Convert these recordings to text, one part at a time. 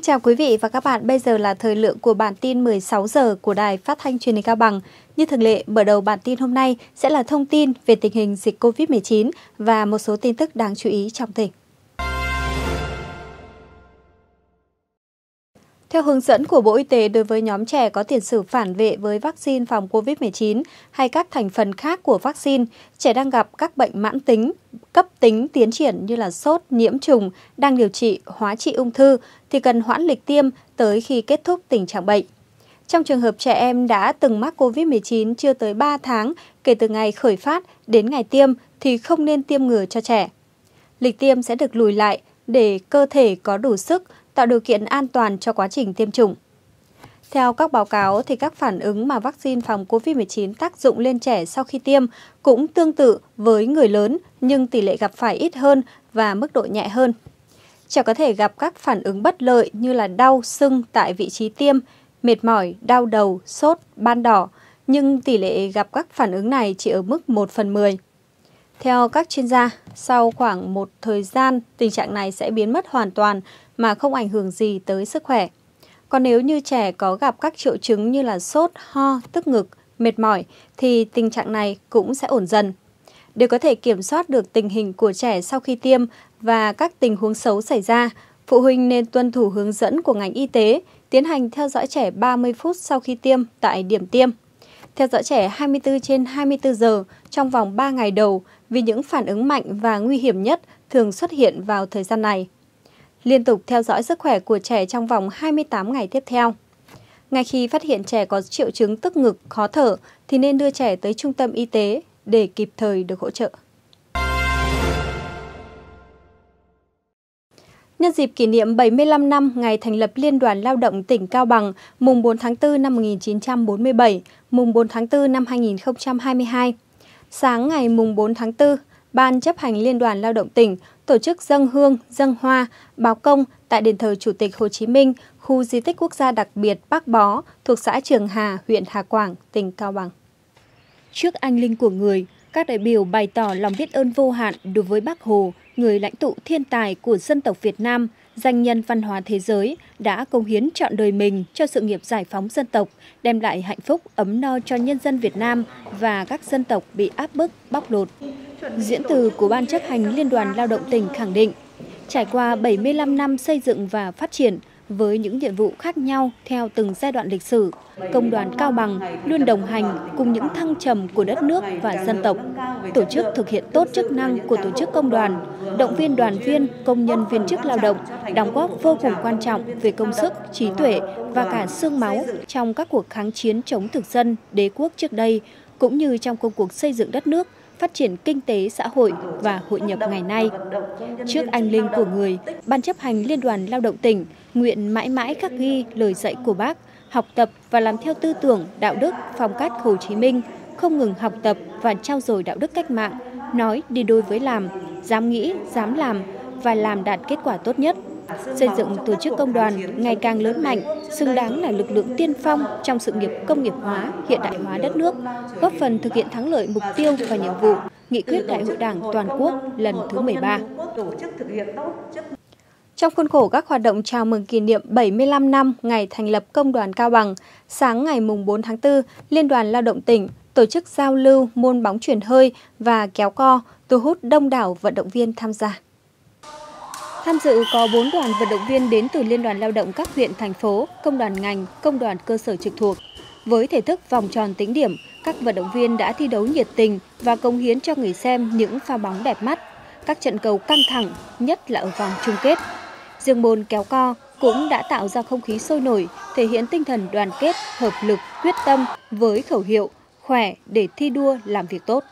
Xin chào quý vị và các bạn, bây giờ là thời lượng của bản tin 16 giờ của Đài Phát thanh Truyền hình Cao Bằng. Như thường lệ, mở đầu bản tin hôm nay sẽ là thông tin về tình hình dịch COVID-19 và một số tin tức đáng chú ý trong tỉnh. Theo hướng dẫn của Bộ Y tế đối với nhóm trẻ có tiền sử phản vệ với vaccine phòng COVID-19 hay các thành phần khác của vaccine, trẻ đang gặp các bệnh mãn tính, cấp tính tiến triển như là sốt, nhiễm trùng, đang điều trị, hóa trị ung thư thì cần hoãn lịch tiêm tới khi kết thúc tình trạng bệnh. Trong trường hợp trẻ em đã từng mắc COVID-19 chưa tới 3 tháng kể từ ngày khởi phát đến ngày tiêm thì không nên tiêm ngừa cho trẻ. Lịch tiêm sẽ được lùi lại để cơ thể có đủ sức tạo điều kiện an toàn cho quá trình tiêm chủng. Theo các báo cáo, thì các phản ứng mà vaccine phòng COVID-19 tác dụng lên trẻ sau khi tiêm cũng tương tự với người lớn nhưng tỷ lệ gặp phải ít hơn và mức độ nhẹ hơn. Trẻ có thể gặp các phản ứng bất lợi như là đau, sưng tại vị trí tiêm, mệt mỏi, đau đầu, sốt, ban đỏ, nhưng tỷ lệ gặp các phản ứng này chỉ ở mức 1 phần 10. Theo các chuyên gia, sau khoảng một thời gian, tình trạng này sẽ biến mất hoàn toàn mà không ảnh hưởng gì tới sức khỏe. Còn nếu như trẻ có gặp các triệu chứng như là sốt, ho, tức ngực, mệt mỏi thì tình trạng này cũng sẽ ổn dần. Để có thể kiểm soát được tình hình của trẻ sau khi tiêm và các tình huống xấu xảy ra, phụ huynh nên tuân thủ hướng dẫn của ngành y tế, tiến hành theo dõi trẻ 30 phút sau khi tiêm tại điểm tiêm. Theo dõi trẻ 24 trên 24 giờ trong vòng 3 ngày đầu vì những phản ứng mạnh và nguy hiểm nhất thường xuất hiện vào thời gian này liên tục theo dõi sức khỏe của trẻ trong vòng 28 ngày tiếp theo. Ngay khi phát hiện trẻ có triệu chứng tức ngực, khó thở thì nên đưa trẻ tới trung tâm y tế để kịp thời được hỗ trợ. Nhân dịp kỷ niệm 75 năm ngày thành lập Liên đoàn Lao động tỉnh Cao Bằng, mùng 4 tháng 4 năm 1947, mùng 4 tháng 4 năm 2022. Sáng ngày mùng 4 tháng 4, Ban chấp hành Liên đoàn Lao động tỉnh tổ chức dâng hương, dâng hoa, báo công tại đền thờ Chủ tịch Hồ Chí Minh, khu di tích quốc gia đặc biệt Bắc Bó thuộc xã Trường Hà, huyện Hà Quảng, tỉnh Cao Bằng. Trước anh linh của người, các đại biểu bày tỏ lòng biết ơn vô hạn đối với Bác Hồ, người lãnh tụ thiên tài của dân tộc Việt Nam, danh nhân văn hóa thế giới, đã công hiến trọn đời mình cho sự nghiệp giải phóng dân tộc, đem lại hạnh phúc ấm no cho nhân dân Việt Nam và các dân tộc bị áp bức, bóc lột. Diễn từ của Ban chấp hành Liên đoàn Lao động tỉnh khẳng định, trải qua 75 năm xây dựng và phát triển, với những nhiệm vụ khác nhau theo từng giai đoạn lịch sử, Công đoàn Cao Bằng luôn đồng hành cùng những thăng trầm của đất nước và dân tộc, tổ chức thực hiện tốt chức năng của tổ chức công đoàn, động viên đoàn viên, công nhân viên chức lao động, đóng góp vô cùng quan trọng về công sức, trí tuệ và cả xương máu trong các cuộc kháng chiến chống thực dân, đế quốc trước đây, cũng như trong công cuộc xây dựng đất nước – phát triển kinh tế xã hội và hội nhập ngày nay. Trước anh linh của người, Ban chấp hành Liên đoàn Lao động tỉnh nguyện mãi mãi khắc ghi lời dạy của bác, học tập và làm theo tư tưởng, đạo đức, phong cách Hồ Chí Minh, không ngừng học tập và trao dồi đạo đức cách mạng, nói đi đôi với làm, dám nghĩ, dám làm và làm đạt kết quả tốt nhất xây dựng tổ chức công đoàn ngày càng lớn mạnh, xứng đáng là lực lượng tiên phong trong sự nghiệp công nghiệp hóa, hiện đại hóa đất nước, góp phần thực hiện thắng lợi mục tiêu và nhiệm vụ Nghị quyết Đại hội Đảng toàn quốc lần thứ 13. Trong khuôn khổ các hoạt động chào mừng kỷ niệm 75 năm ngày thành lập Công đoàn Cao Bằng, sáng ngày 4 tháng 4, Liên đoàn Lao động tỉnh tổ chức giao lưu môn bóng chuyển hơi và kéo co, thu hút đông đảo vận động viên tham gia. Tham dự có 4 đoàn vận động viên đến từ Liên đoàn Lao động các huyện, thành phố, công đoàn ngành, công đoàn cơ sở trực thuộc. Với thể thức vòng tròn tính điểm, các vận động viên đã thi đấu nhiệt tình và cống hiến cho người xem những pha bóng đẹp mắt. Các trận cầu căng thẳng, nhất là ở vòng chung kết. Riêng môn kéo co cũng đã tạo ra không khí sôi nổi, thể hiện tinh thần đoàn kết, hợp lực, quyết tâm với khẩu hiệu khỏe để thi đua làm việc tốt.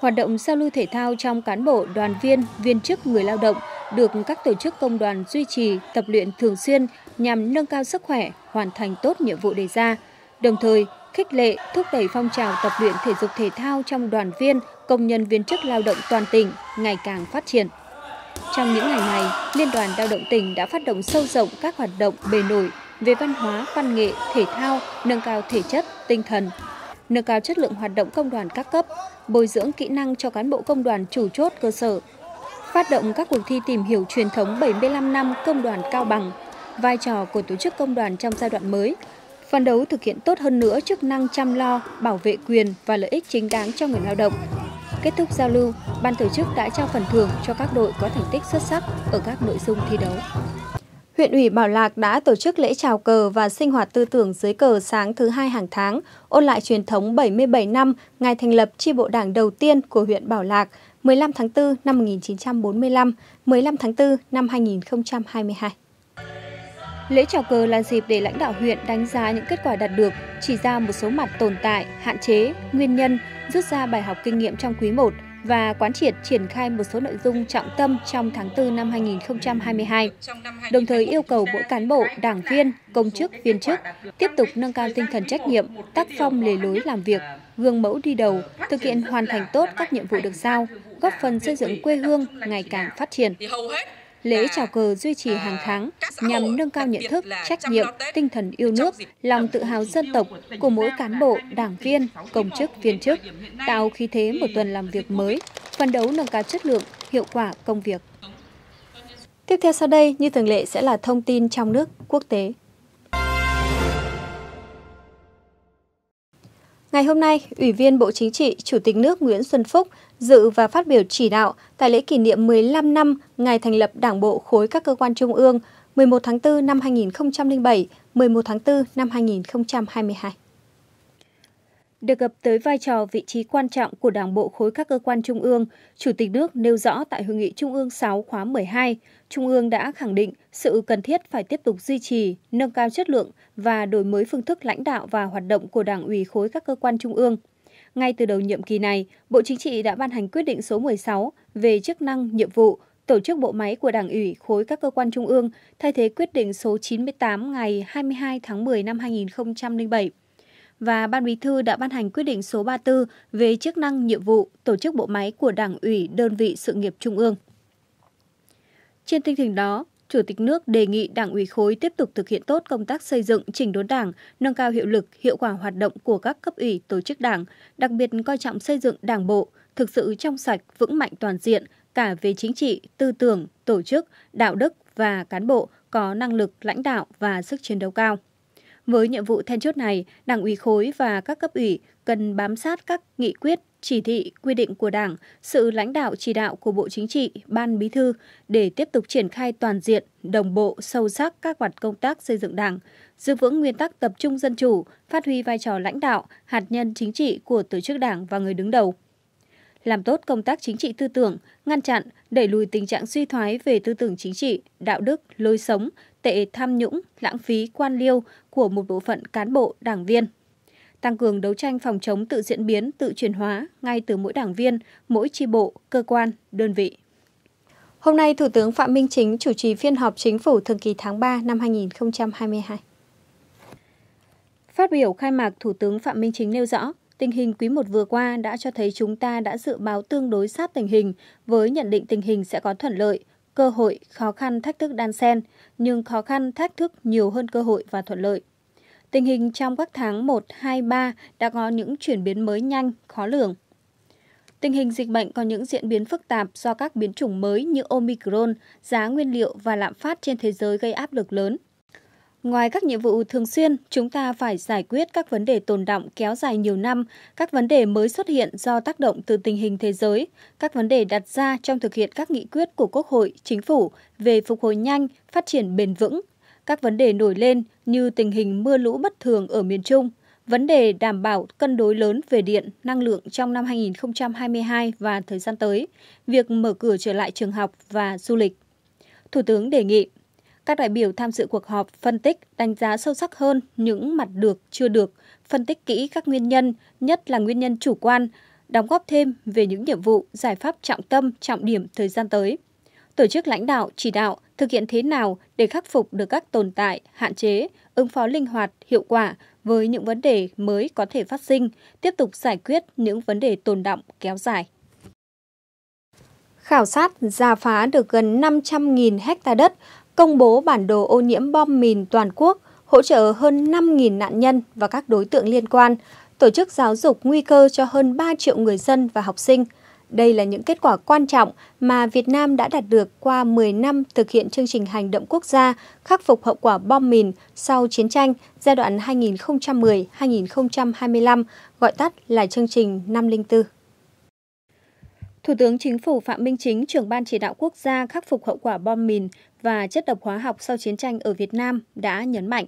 Hoạt động giao lưu thể thao trong cán bộ, đoàn viên, viên chức người lao động được các tổ chức công đoàn duy trì, tập luyện thường xuyên nhằm nâng cao sức khỏe, hoàn thành tốt nhiệm vụ đề ra. Đồng thời, khích lệ, thúc đẩy phong trào tập luyện thể dục thể thao trong đoàn viên, công nhân viên chức lao động toàn tỉnh ngày càng phát triển. Trong những ngày này, Liên đoàn Lao động tỉnh đã phát động sâu rộng các hoạt động bề nổi về văn hóa, văn nghệ, thể thao, nâng cao thể chất, tinh thần, nâng cao chất lượng hoạt động công đoàn các cấp, bồi dưỡng kỹ năng cho cán bộ công đoàn chủ chốt cơ sở, phát động các cuộc thi tìm hiểu truyền thống 75 năm công đoàn Cao Bằng, vai trò của tổ chức công đoàn trong giai đoạn mới, phấn đấu thực hiện tốt hơn nữa chức năng chăm lo, bảo vệ quyền và lợi ích chính đáng cho người lao động. Kết thúc giao lưu, ban tổ chức đã trao phần thưởng cho các đội có thành tích xuất sắc ở các nội dung thi đấu. Huyện ủy Bảo Lạc đã tổ chức lễ chào cờ và sinh hoạt tư tưởng dưới cờ sáng thứ hai hàng tháng, ôn lại truyền thống 77 năm ngày thành lập chi bộ đảng đầu tiên của huyện Bảo Lạc 15 tháng 4 năm 1945, 15 tháng 4 năm 2022. Lễ chào cờ là dịp để lãnh đạo huyện đánh giá những kết quả đạt được, chỉ ra một số mặt tồn tại, hạn chế, nguyên nhân, rút ra bài học kinh nghiệm trong quý 1 và quán triệt triển khai một số nội dung trọng tâm trong tháng 4 năm 2022, đồng thời yêu cầu mỗi cán bộ, đảng viên, công chức, viên chức tiếp tục nâng cao tinh thần trách nhiệm, tác phong lề lối làm việc, gương mẫu đi đầu, thực hiện hoàn thành tốt các nhiệm vụ được giao, góp phần xây dựng quê hương ngày càng phát triển. Lễ chào cờ duy trì hàng à, tháng nhằm nâng cao nhận thức, trách nhiệm, tinh thần yêu nước, lòng tự hào dân tộc của mỗi cán bộ, đảng viên, công chức, viên chức, tạo khí thế một tuần làm việc mới, phấn đấu nâng cao chất lượng, hiệu quả công việc. Tiếp theo sau đây, như thường lệ sẽ là thông tin trong nước, quốc tế. Ngày hôm nay, Ủy viên Bộ Chính trị, Chủ tịch nước Nguyễn Xuân Phúc dự và phát biểu chỉ đạo tại lễ kỷ niệm 15 năm ngày thành lập Đảng bộ khối các cơ quan trung ương 11 tháng 4 năm 2007, 11 tháng 4 năm 2022 được gặp tới vai trò vị trí quan trọng của Đảng bộ khối các cơ quan trung ương, Chủ tịch nước nêu rõ tại hội nghị Trung ương 6 khóa 12, Trung ương đã khẳng định sự cần thiết phải tiếp tục duy trì, nâng cao chất lượng và đổi mới phương thức lãnh đạo và hoạt động của Đảng ủy khối các cơ quan trung ương. Ngay từ đầu nhiệm kỳ này, Bộ Chính trị đã ban hành quyết định số 16 về chức năng, nhiệm vụ, tổ chức bộ máy của Đảng ủy khối các cơ quan trung ương thay thế quyết định số 98 ngày 22 tháng 10 năm 2007 và Ban Bí thư đã ban hành quyết định số 34 về chức năng, nhiệm vụ, tổ chức bộ máy của Đảng ủy đơn vị sự nghiệp Trung ương. Trên tinh thần đó, Chủ tịch nước đề nghị Đảng ủy khối tiếp tục thực hiện tốt công tác xây dựng, chỉnh đốn Đảng, nâng cao hiệu lực, hiệu quả hoạt động của các cấp ủy, tổ chức Đảng, đặc biệt coi trọng xây dựng Đảng bộ thực sự trong sạch, vững mạnh toàn diện cả về chính trị, tư tưởng, tổ chức, đạo đức và cán bộ có năng lực lãnh đạo và sức chiến đấu cao. Với nhiệm vụ then chốt này, Đảng ủy khối và các cấp ủy cần bám sát các nghị quyết, chỉ thị, quy định của Đảng, sự lãnh đạo chỉ đạo của Bộ Chính trị, Ban Bí thư để tiếp tục triển khai toàn diện, đồng bộ, sâu sắc các hoạt công tác xây dựng Đảng, giữ vững nguyên tắc tập trung dân chủ, phát huy vai trò lãnh đạo, hạt nhân chính trị của tổ chức Đảng và người đứng đầu làm tốt công tác chính trị tư tưởng, ngăn chặn, đẩy lùi tình trạng suy thoái về tư tưởng chính trị, đạo đức, lối sống, tệ tham nhũng, lãng phí, quan liêu của một bộ phận cán bộ, đảng viên. Tăng cường đấu tranh phòng chống tự diễn biến, tự chuyển hóa ngay từ mỗi đảng viên, mỗi tri bộ, cơ quan, đơn vị. Hôm nay, Thủ tướng Phạm Minh Chính chủ trì phiên họp chính phủ thường kỳ tháng 3 năm 2022. Phát biểu khai mạc, Thủ tướng Phạm Minh Chính nêu rõ, Tình hình quý 1 vừa qua đã cho thấy chúng ta đã dự báo tương đối sát tình hình với nhận định tình hình sẽ có thuận lợi, cơ hội, khó khăn, thách thức đan xen, nhưng khó khăn, thách thức nhiều hơn cơ hội và thuận lợi. Tình hình trong các tháng 1, 2, 3 đã có những chuyển biến mới nhanh, khó lường. Tình hình dịch bệnh có những diễn biến phức tạp do các biến chủng mới như Omicron, giá nguyên liệu và lạm phát trên thế giới gây áp lực lớn – Ngoài các nhiệm vụ thường xuyên, chúng ta phải giải quyết các vấn đề tồn động kéo dài nhiều năm, các vấn đề mới xuất hiện do tác động từ tình hình thế giới, các vấn đề đặt ra trong thực hiện các nghị quyết của Quốc hội, Chính phủ về phục hồi nhanh, phát triển bền vững, các vấn đề nổi lên như tình hình mưa lũ bất thường ở miền Trung, vấn đề đảm bảo cân đối lớn về điện, năng lượng trong năm 2022 và thời gian tới, việc mở cửa trở lại trường học và du lịch. Thủ tướng đề nghị các đại biểu tham dự cuộc họp phân tích, đánh giá sâu sắc hơn những mặt được, chưa được, phân tích kỹ các nguyên nhân, nhất là nguyên nhân chủ quan, đóng góp thêm về những nhiệm vụ, giải pháp trọng tâm, trọng điểm thời gian tới. Tổ chức lãnh đạo, chỉ đạo thực hiện thế nào để khắc phục được các tồn tại, hạn chế, ứng phó linh hoạt, hiệu quả với những vấn đề mới có thể phát sinh, tiếp tục giải quyết những vấn đề tồn động kéo dài. Khảo sát giả phá được gần 500.000 hecta đất, công bố bản đồ ô nhiễm bom mìn toàn quốc, hỗ trợ hơn 5.000 nạn nhân và các đối tượng liên quan, tổ chức giáo dục nguy cơ cho hơn 3 triệu người dân và học sinh. Đây là những kết quả quan trọng mà Việt Nam đã đạt được qua 10 năm thực hiện chương trình hành động quốc gia khắc phục hậu quả bom mìn sau chiến tranh giai đoạn 2010-2025, gọi tắt là chương trình 504. Thủ tướng Chính phủ Phạm Minh Chính, trưởng ban chỉ đạo quốc gia khắc phục hậu quả bom mìn, và chất độc hóa học sau chiến tranh ở Việt Nam đã nhấn mạnh.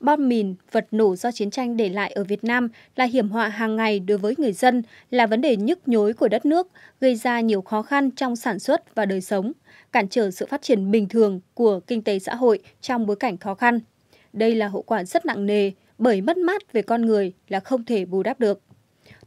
Bom mìn, vật nổ do chiến tranh để lại ở Việt Nam là hiểm họa hàng ngày đối với người dân, là vấn đề nhức nhối của đất nước, gây ra nhiều khó khăn trong sản xuất và đời sống, cản trở sự phát triển bình thường của kinh tế xã hội trong bối cảnh khó khăn. Đây là hậu quả rất nặng nề, bởi mất mát về con người là không thể bù đắp được.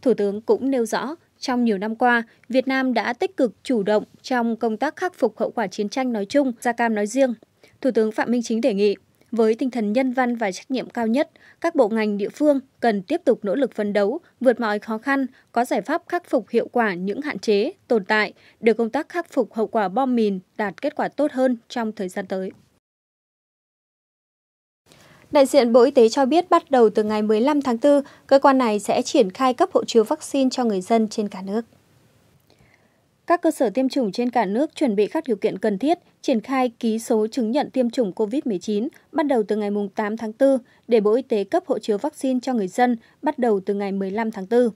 Thủ tướng cũng nêu rõ, trong nhiều năm qua, Việt Nam đã tích cực chủ động trong công tác khắc phục hậu quả chiến tranh nói chung, Gia Cam nói riêng. Thủ tướng Phạm Minh Chính đề nghị, với tinh thần nhân văn và trách nhiệm cao nhất, các bộ ngành địa phương cần tiếp tục nỗ lực phấn đấu, vượt mọi khó khăn, có giải pháp khắc phục hiệu quả những hạn chế, tồn tại, để công tác khắc phục hậu quả bom mìn đạt kết quả tốt hơn trong thời gian tới. Đại diện Bộ Y tế cho biết bắt đầu từ ngày 15 tháng 4, cơ quan này sẽ triển khai cấp hộ chiếu vaccine cho người dân trên cả nước. Các cơ sở tiêm chủng trên cả nước chuẩn bị các điều kiện cần thiết, triển khai ký số chứng nhận tiêm chủng COVID-19 bắt đầu từ ngày 8 tháng 4 để Bộ Y tế cấp hộ chiếu vaccine cho người dân bắt đầu từ ngày 15 tháng 4.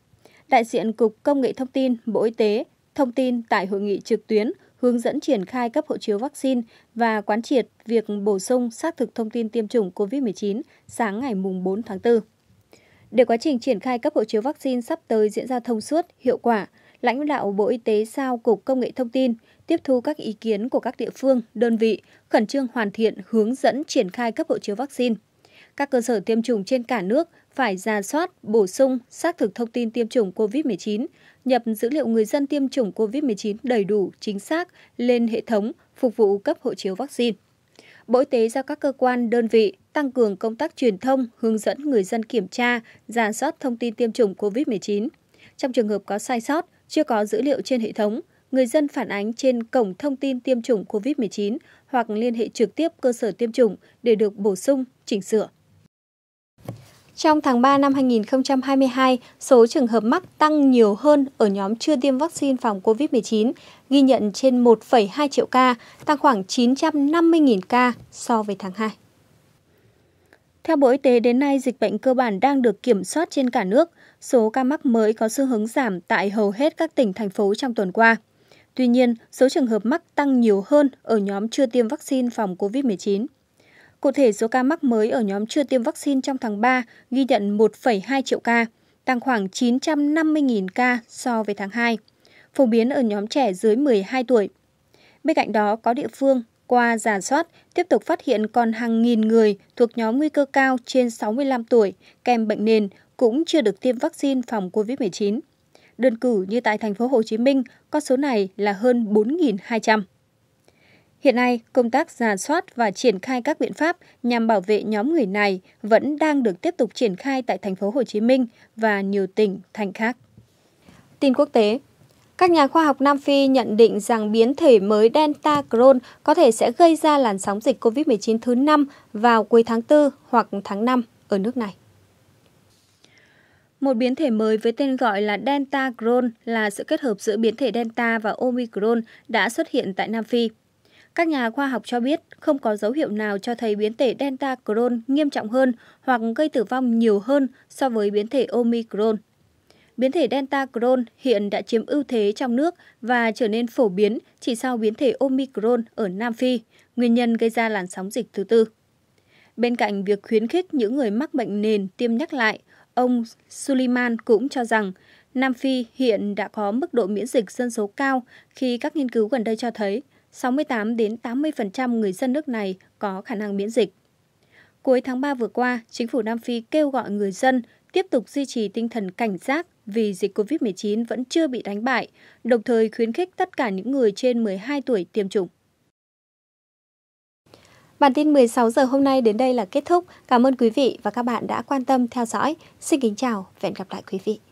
Đại diện Cục Công nghệ Thông tin, Bộ Y tế thông tin tại hội nghị trực tuyến hướng dẫn triển khai cấp hộ chiếu vaccine và quán triệt việc bổ sung xác thực thông tin tiêm chủng COVID-19 sáng ngày 4 tháng 4. Để quá trình triển khai cấp hộ chiếu vaccine sắp tới diễn ra thông suốt, hiệu quả, lãnh đạo Bộ Y tế giao Cục Công nghệ Thông tin tiếp thu các ý kiến của các địa phương, đơn vị, khẩn trương hoàn thiện hướng dẫn triển khai cấp hộ chiếu vaccine. Các cơ sở tiêm chủng trên cả nước phải ra soát, bổ sung, xác thực thông tin tiêm chủng COVID-19, nhập dữ liệu người dân tiêm chủng COVID-19 đầy đủ, chính xác lên hệ thống phục vụ cấp hộ chiếu vaccine. Bộ Y tế giao các cơ quan, đơn vị tăng cường công tác truyền thông, hướng dẫn người dân kiểm tra, ra soát thông tin tiêm chủng COVID-19. Trong trường hợp có sai sót, chưa có dữ liệu trên hệ thống, người dân phản ánh trên cổng thông tin tiêm chủng COVID-19 hoặc liên hệ trực tiếp cơ sở tiêm chủng để được bổ sung, chỉnh sửa. Trong tháng 3 năm 2022, số trường hợp mắc tăng nhiều hơn ở nhóm chưa tiêm vaccine phòng COVID-19, ghi nhận trên 1,2 triệu ca, tăng khoảng 950.000 ca so với tháng 2. Theo Bộ Y tế, đến nay dịch bệnh cơ bản đang được kiểm soát trên cả nước. Số ca mắc mới có xu hướng giảm tại hầu hết các tỉnh, thành phố trong tuần qua. Tuy nhiên, số trường hợp mắc tăng nhiều hơn ở nhóm chưa tiêm vaccine phòng COVID-19. Cụ thể, số ca mắc mới ở nhóm chưa tiêm vaccine trong tháng 3 ghi nhận 1,2 triệu ca, tăng khoảng 950.000 ca so với tháng 2, phổ biến ở nhóm trẻ dưới 12 tuổi. Bên cạnh đó, có địa phương qua giả soát tiếp tục phát hiện còn hàng nghìn người thuộc nhóm nguy cơ cao trên 65 tuổi kèm bệnh nền cũng chưa được tiêm vaccine phòng COVID-19. Đơn cử như tại thành phố Hồ Chí Minh, con số này là hơn 4.200. Hiện nay, công tác giả soát và triển khai các biện pháp nhằm bảo vệ nhóm người này vẫn đang được tiếp tục triển khai tại thành phố Hồ Chí Minh và nhiều tỉnh thành khác. Tin quốc tế, các nhà khoa học Nam Phi nhận định rằng biến thể mới Delta Cron có thể sẽ gây ra làn sóng dịch COVID-19 thứ 5 vào cuối tháng 4 hoặc tháng 5 ở nước này. Một biến thể mới với tên gọi là Delta Cron là sự kết hợp giữa biến thể Delta và Omicron đã xuất hiện tại Nam Phi. Các nhà khoa học cho biết không có dấu hiệu nào cho thấy biến thể Delta Crohn nghiêm trọng hơn hoặc gây tử vong nhiều hơn so với biến thể Omicron. Biến thể Delta Crohn hiện đã chiếm ưu thế trong nước và trở nên phổ biến chỉ sau biến thể Omicron ở Nam Phi, nguyên nhân gây ra làn sóng dịch thứ tư. Bên cạnh việc khuyến khích những người mắc bệnh nền tiêm nhắc lại, ông Suliman cũng cho rằng Nam Phi hiện đã có mức độ miễn dịch dân số cao khi các nghiên cứu gần đây cho thấy 68 đến 80% người dân nước này có khả năng miễn dịch. Cuối tháng 3 vừa qua, chính phủ Nam Phi kêu gọi người dân tiếp tục duy trì tinh thần cảnh giác vì dịch COVID-19 vẫn chưa bị đánh bại, đồng thời khuyến khích tất cả những người trên 12 tuổi tiêm chủng. Bản tin 16 giờ hôm nay đến đây là kết thúc. Cảm ơn quý vị và các bạn đã quan tâm theo dõi. Xin kính chào và hẹn gặp lại quý vị.